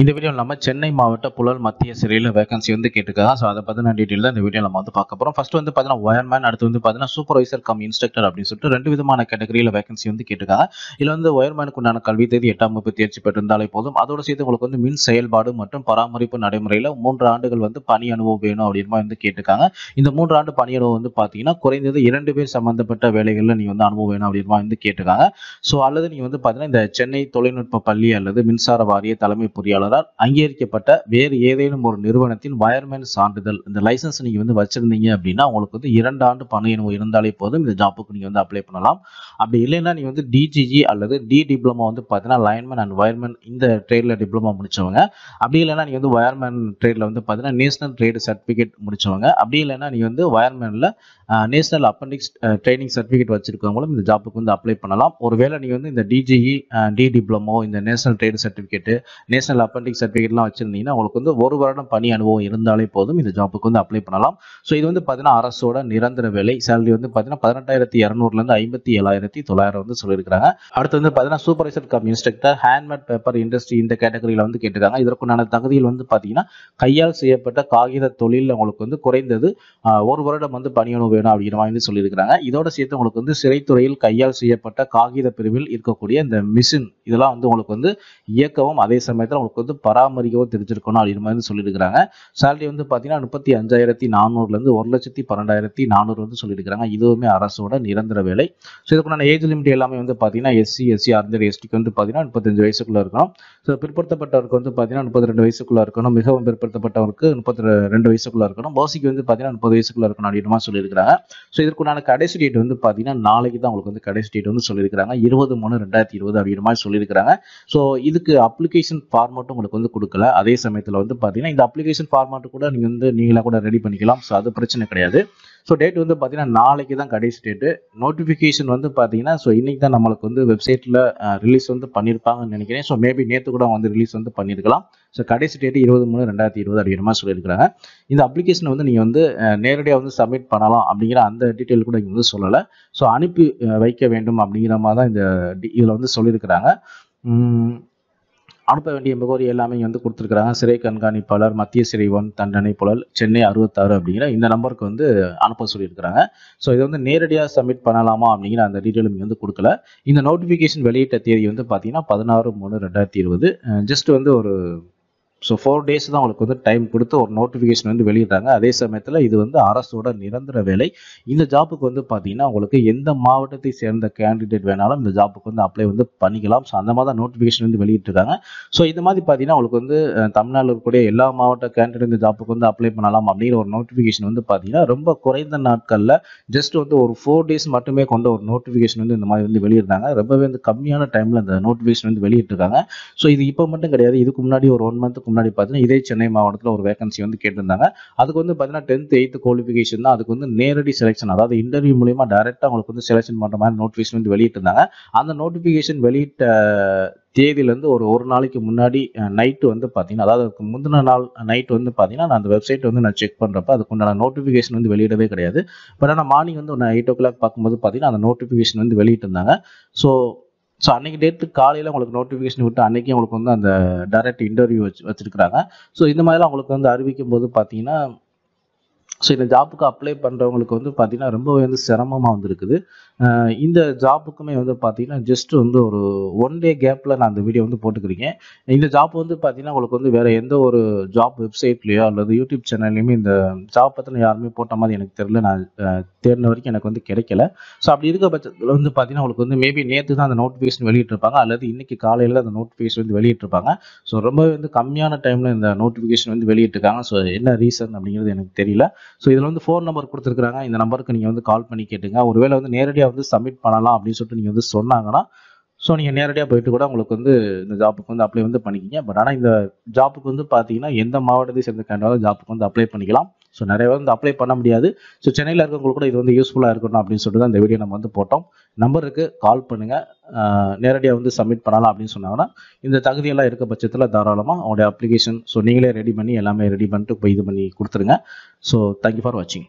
இந்த வீடியோ இல்லாமல் சென்னை மாவட்ட புலல் மத்திய சிறையில் வேகன்சி வந்து கேட்டுக்கா ஸோ அதை பற்றின டீட்டெயில் தான் இந்த வீடியோ நம்ம வந்து பார்க்க போகிறோம் ஃபஸ்ட் வந்து பார்த்தீங்கன்னா ஒயர்மேன் அடுத்து வந்து பார்த்தீங்கன்னா சூப்பர்வைசர் கம் இன்ஸ்ட்ரக்டர் அப்படின்னு சொல்லிட்டு ரெண்டு விதமான கேட்டகரியில் வேகன்சி வந்து கேட்டுக்கா இதில் வந்து ஒயர்மேனுக்கு உண்டான கல்வி தேதி எட்டாம் வகுப்பு தேர்ச்சி பெற்றிருந்தாலே போதும் அதோட சேர்த்து உங்களுக்கு வந்து மின் செயல்பாடு மற்றும் பராமரிப்பு நடைமுறையில் மூன்று ஆண்டுகள் வந்து பணி அனுபவம் வேணும் அப்படின்னு வந்து கேட்டுக்காங்க இந்த மூன்று ஆண்டு பணி அனுபவம் வந்து பார்த்தீங்கன்னா குறைந்தது இரண்டு பேர் சம்பந்தப்பட்ட வேலைகளில் நீ வந்து அனுபவம் வேணும் அப்படின்னு வந்து கேட்டுக்காங்க ஸோ அல்லது நீங்கள் வந்து பார்த்தீங்கன்னா இந்த சென்னை தொழில்நுட்ப பள்ளி அல்லது மின்சார வாரிய தலைமை பொறியாளர் பொருளாதார் அங்கீகரிக்கப்பட்ட வேறு ஏதேனும் ஒரு நிறுவனத்தின் வயர்மேன் சான்றிதழ் இந்த லைசன்ஸ் நீங்கள் வந்து வச்சுருந்தீங்க அப்படின்னா உங்களுக்கு வந்து இரண்டு ஆண்டு பண இருந்தாலே போதும் இந்த ஜாப்புக்கு நீங்கள் வந்து அப்ளை பண்ணலாம் அப்படி இல்லைன்னா நீங்கள் வந்து டிஜிஜி அல்லது டி டிப்ளமோ வந்து பார்த்தீங்கன்னா லைன்மேன் அண்ட் வயர்மேன் இந்த ட்ரேடில் டிப்ளமோ முடிச்சவங்க அப்படி இல்லைன்னா நீங்கள் வந்து வயர்மேன் ட்ரேடில் வந்து பார்த்தீங்கன்னா நேஷனல் ட்ரேடு சர்டிஃபிகேட் முடிச்சவங்க அப்படி இல்லைன்னா நீங்கள் வந்து வயர்மேனில் நேஷனல் அப்பண்டிக்ஸ் ட்ரைனிங் சர்டிஃபிகேட் வச்சிருக்கவங்களும் இந்த ஜாப்புக்கு வந்து அப்ளை பண்ணலாம் ஒருவேளை நீங்கள் வந்து இந்த டிஜிஇ டி டிப்ளமோ இந்த நேஷனல் ட்ரேட் சர்டிஃபிகேட்டு நேஷனல் அப்ப அக்கௌண்டிங் சர்டிஃபிகேட்லாம் வச்சுருந்தீங்கன்னா உங்களுக்கு வந்து ஒரு வருடம் பணி அனுபவம் இருந்தாலே போதும் இந்த ஜாப்புக்கு வந்து அப்ளை பண்ணலாம் ஸோ இது வந்து பார்த்தீங்கன்னா அரசோட நிரந்தர வேலை சேலரி வந்து பார்த்தீங்கன்னா பதினெட்டாயிரத்தி இரநூறுலேருந்து ஐம்பத்தி ஏழாயிரத்தி தொள்ளாயிரம் வந்து சொல்லியிருக்காங்க அடுத்து வந்து பார்த்தீங்கன்னா supervisor cum instructor handmade paper industry இந்த கேட்டகரியில் வந்து கேட்டிருக்காங்க இதற்குண்டான தகுதியில் வந்து பார்த்தீங்கன்னா கையால் செய்யப்பட்ட காகித தொழில் உங்களுக்கு வந்து குறைந்தது ஒரு வருடம் வந்து பணி அனுபவம் வேணும் அப்படிங்கிற மாதிரி சொல்லியிருக்கிறாங்க இதோட சேர்த்து உங்களுக்கு வந்து சிறைத்துறையில் கையால் செய்யப்பட்ட காகித பிரிவில் இருக்கக்கூடிய இந்த மிஷின் இதெல்லாம் வந்து உங்களுக்கு வந்து இயக்கவும் அதே சமயத்தில் உங்களுக்கு அளவுக்கு வந்து பராமரிக்கவோ தெரிஞ்சிருக்கணும் அப்படிங்கிற மாதிரி சொல்லியிருக்கிறாங்க சேலரி வந்து பார்த்தீங்கன்னா முப்பத்தி அஞ்சாயிரத்தி நானூறுலேருந்து ஒரு லட்சத்தி பன்னெண்டாயிரத்தி நானூறு வந்து சொல்லியிருக்கிறாங்க இதுவுமே அரசோட நிரந்தர வேலை ஸோ இதுக்குண்டான ஏஜ் லிமிட் எல்லாமே வந்து பார்த்தீங்கன்னா எஸ்சி எஸ்சி அறிஞர் எஸ்டிக்கு வந்து பார்த்தீங்கன்னா முப்பத்தஞ்சு வயசுக்குள்ளே இருக்கணும் ஸோ பிற்படுத்தப்பட்டவருக்கு வந்து பார்த்தீங்கன்னா முப்பத்தி ரெண்டு வயசுக்குள்ளே இருக்கணும் மிகவும் பிற்படுத்தப்பட்டவருக்கு முப்பத்தி ரெண்டு வயசுக்குள்ளே இருக்கணும் ஓசிக்கு வந்து பார்த்தீங்கன்னா முப்பது வயசுக்குள்ளே இருக்கணும் அப்படின்ற மாதிரி சொல்லியிருக்கிறாங்க ஸோ இதுக்குண்டான கடைசி டேட் வந்து பார்த்தீங்கன்னா நாளைக்கு தான் உங்களுக்கு வந்து கடைசி டேட் வந்து சொல்லியிருக்கிறாங்க இருபது மூணு ரெண்டாயிரத்தி இருபது அப்படின்ற மாதிரி சொல்லியிருக்கிறாங்க ஸோ இதுக்கு அப்ளிகேஷன் ஃபார்மட் மட்டும் உங்களுக்கு வந்து கொடுக்கல அதே சமயத்தில் வந்து பார்த்தீங்கன்னா இந்த அப்ளிகேஷன் ஃபார்மாட்டு கூட நீங்கள் வந்து நீங்களாக கூட ரெடி பண்ணிக்கலாம் ஸோ அது பிரச்சனை கிடையாது ஸோ டேட் வந்து பார்த்தீங்கன்னா நாளைக்கு தான் கடைசி டேட்டு நோட்டிஃபிகேஷன் வந்து பார்த்தீங்கன்னா ஸோ இன்றைக்கி தான் நம்மளுக்கு வந்து வெப்சைட்டில் ரிலீஸ் வந்து பண்ணியிருப்பாங்கன்னு நினைக்கிறேன் ஸோ மேபி நேற்று கூட வந்து ரிலீஸ் வந்து பண்ணியிருக்கலாம் ஸோ கடைசி டேட்டு இருபது மூணு ரெண்டாயிரத்தி இருபது அப்படிங்கிற மாதிரி சொல்லியிருக்கிறாங்க இந்த அப்ளிகேஷனை வந்து நீங்கள் வந்து நேரடியாக வந்து சப்மிட் பண்ணலாம் அப்படிங்கிற அந்த டீட்டெயில் கூட இங்கே வந்து சொல்லலை ஸோ அனுப்பி வைக்க வேண்டும் அப்படிங்கிற மாதிரி தான் இந்த இதில் வந்து சொல்லியிருக்கிறாங்க அனுப்ப வேண்டிய முகவரி எல்லாமே வந்து கொடுத்துருக்குறாங்க சிறை கண்காணிப்பாளர் மத்திய சிறை ஒன் தண்டனை புலல் சென்னை அறுபத்தாறு அப்படிங்கிற இந்த நம்பருக்கு வந்து அனுப்ப சொல்லியிருக்கிறாங்க ஸோ இதை வந்து நேரடியாக சப்மிட் பண்ணலாமா அப்படிங்கிற அந்த டீட்டெயிலும் வந்து கொடுக்கல இந்த நோட்டிஃபிகேஷன் வெளியிட்ட தேதி வந்து பார்த்தீங்கன்னா பதினாறு மூணு ரெண்டாயிரத்தி இருபது ஜஸ்ட் வந்து ஒரு ஸோ ஃபோர் டேஸ் தான் அவங்களுக்கு வந்து டைம் கொடுத்து ஒரு நோட்டிஃபிகேஷன் வந்து வெளியிட்டாங்க அதே சமயத்தில் இது வந்து அரசோட நிரந்தர வேலை இந்த ஜாப்புக்கு வந்து பார்த்தீங்கன்னா உங்களுக்கு எந்த மாவட்டத்தை சேர்ந்த கேண்டிடேட் வேணாலும் இந்த ஜாப்புக்கு வந்து அப்ளை வந்து பண்ணிக்கலாம் ஸோ அந்த மாதிரி தான் நோட்டிஃபிகேஷன் வந்து வெளியிட்டிருக்காங்க ஸோ இந்த மாதிரி பார்த்தீங்கன்னா உங்களுக்கு வந்து தமிழ்நாட்டில் இருக்கக்கூடிய எல்லா மாவட்ட கேண்டிடேட் இந்த ஜாப்புக்கு வந்து அப்ளை பண்ணலாம் அப்படிங்கிற ஒரு நோட்டிஃபிகேஷன் வந்து பார்த்தீங்கன்னா ரொம்ப குறைந்த நாட்களில் ஜஸ்ட் வந்து ஒரு ஃபோர் டேஸ் மட்டுமே கொண்ட ஒரு நோட்டிஃபிகேஷன் வந்து இந்த மாதிரி வந்து வெளியிடுறாங்க ரொம்பவே வந்து கம்மியான டைமில் அந்த நோட்டிஃபிகேஷன் வந்து வெளியிட்டிருக்காங்க ஸோ இது இப்போ மட்டும் கிடையாது இதுக்கு முன்னாடி ஒரு ஒன் மந்த் முன்னாடி பார்த்தீங்கன்னா இதே சென்னை மாவட்டத்தில் ஒரு வேகன்சி வந்து கேட்டிருந்தாங்க அதுக்கு வந்து பார்த்தீங்கன்னா டென்த் எயித்து குவாலிஃபிகேஷன் தான் அதுக்கு வந்து நேரடி செலெக்ஷன் அதாவது இன்டர்வியூ மூலியமா டேரெக்டாக அவங்களுக்கு வந்து செலெக்ஷன் பண்ணுற மாதிரி நோட்டிஃபிகேஷன் வந்து வெளியிட்டிருந்தாங்க அந்த நோட்டிஃபிகேஷன் வெளியிட்ட தேதியிலேருந்து ஒரு ஒரு நாளைக்கு முன்னாடி நைட்டு வந்து பார்த்தீங்கன்னா அதாவது முந்தின நாள் நைட் வந்து பார்த்தீங்கன்னா நான் அந்த வெப்சைட் வந்து நான் செக் பண்ணுறப்ப அதுக்கு உண்டான நோட்டிஃபிகேஷன் வந்து வெளியிடவே கிடையாது பட் ஆனால் மார்னிங் வந்து நான் எயிட் ஓ கிளாக் பார்க்கும்போது பார்த்தீங்கன்னா அந்த நோட்டிஃபிகேஷன் வந்து வெளியிட்டிருந்தாங்க ஸோ ஸோ அன்றைக்கி டேட்டு காலையில் உங்களுக்கு நோட்டிஃபிகேஷன் விட்டு அன்றைக்கி உங்களுக்கு வந்து அந்த டைரக்ட் இன்டர்வியூ வச்சு வச்சுருக்குறாங்க ஸோ இந்த மாதிரிலாம் உங்களுக்கு வந்து அறிவிக்கும் போது பார்த்தீங்கன்னா ஸோ இந்த ஜாப்புக்கு அப்ளை பண்ணுறவங்களுக்கு வந்து பார்த்திங்கன்னா ரொம்பவே வந்து சிரமமாக வந்துருக்குது இந்த ஜாப்புக்குமே வந்து பார்த்திங்கன்னா ஜஸ்ட் வந்து ஒரு ஒன் டே கேப்பில் நான் அந்த வீடியோ வந்து போட்டுக்கிறீங்க இந்த ஜாப் வந்து பார்த்திங்கன்னா உங்களுக்கு வந்து வேறு எந்த ஒரு ஜாப் வெப்சைட்லேயோ அல்லது யூடியூப் சேனல்லையுமே இந்த ஜாப் பற்றின யாருமே போட்ட மாதிரி எனக்கு தெரியல நான் தேடின வரைக்கும் எனக்கு வந்து கிடைக்கல ஸோ அப்படி இருக்க பட்சத்தில் வந்து பார்த்திங்கன்னா உங்களுக்கு வந்து மேபி நேற்று தான் அந்த நோட்டிஃபிகேஷன் வெளியிட்டிருப்பாங்க அல்லது இன்றைக்கி காலையில் அந்த நோட்டிஃபிகேஷன் வந்து வெளியிட்டிருப்பாங்க ஸோ ரொம்பவே வந்து கம்மியான டைமில் இந்த நோட்டிஃபிகேஷன் வந்து வெளியிட்டிருக்காங்க ஸோ என்ன ரீசன் அப்படிங்கிறது எனக்கு தெரியல ஸோ இதில் வந்து ஃபோன் நம்பர் கொடுத்துருக்குறாங்க இந்த நம்பருக்கு நீங்கள் வந்து கால் பண்ணி கேட்டுங்க ஒருவேளை வந்து நேரடியாக வந்து சப்மிட் பண்ணலாம் அப்படின்னு சொல்லிட்டு நீங்கள் வந்து சொன்னாங்கன்னா ஸோ நீங்கள் நேரடியாக போயிட்டு கூட உங்களுக்கு வந்து இந்த ஜாப்புக்கு வந்து அப்ளை வந்து பண்ணிக்கிங்க பட் ஆனால் இந்த ஜாப்புக்கு வந்து பார்த்தீங்கன்னா எந்த மாவட்டத்தை சேர்ந்த கேண்டிடாலும் ஜாப்புக்கு வந்து அப்ளை பண்ணிக்கலாம் ஸோ நிறைய வந்து அப்ளை பண்ண முடியாது ஸோ சென்னையில் இருக்கிறவங்களுக்கு கூட இது வந்து யூஸ்ஃபுல்லாக இருக்கணும் அப்படின்னு சொல்லிட்டு தான் இந்த வீடியோ நம்ம வந்து போட்டோம் நம்பருக்கு கால் பண்ணுங்கள் நேரடியாக வந்து சப்மிட் பண்ணலாம் அப்படின்னு சொன்னாங்கன்னா இந்த தகுதியெல்லாம் இருக்க பட்சத்தில் தாராளமாக அவங்களுடைய அப்ளிகேஷன் ஸோ நீங்களே ரெடி பண்ணி எல்லாமே ரெடி பண்ணிட்டு போய் இது பண்ணி கொடுத்துருங்க ஸோ தேங்க்யூ ஃபார் வாட்சிங்